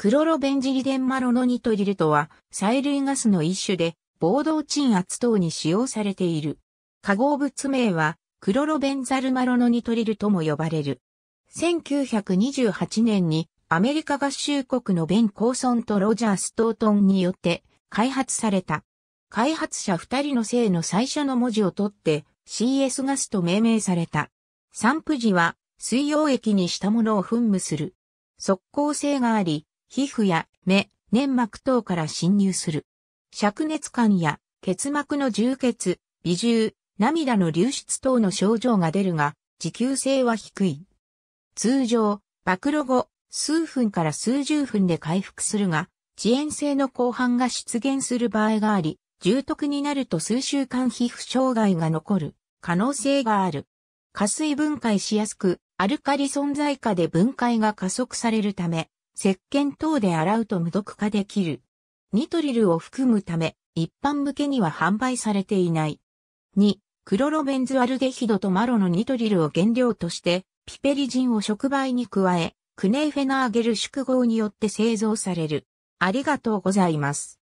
クロロベンジリデンマロノニトリルとは、催涙ガスの一種で、暴動鎮圧等に使用されている。化合物名は、クロロベンザルマロノニトリルとも呼ばれる。1928年に、アメリカ合衆国のベン・コーソンとロジャー・ストートンによって開発された。開発者二人の姓の最初の文字を取って CS ガスと命名された。散布時は水溶液にしたものを噴霧する。速攻性があり、皮膚や目、粘膜等から侵入する。灼熱感や結膜の充血、微重、涙の流出等の症状が出るが、持久性は低い。通常、暴露後、数分から数十分で回復するが、遅延性の後半が出現する場合があり、重篤になると数週間皮膚障害が残る可能性がある。加水分解しやすく、アルカリ存在下で分解が加速されるため、石鹸等で洗うと無毒化できる。ニトリルを含むため、一般向けには販売されていない。2、クロロベンズアルデヒドとマロのニトリルを原料として、ピペリジンを触媒に加え、クネーフェナーゲル宿合によって製造される。ありがとうございます。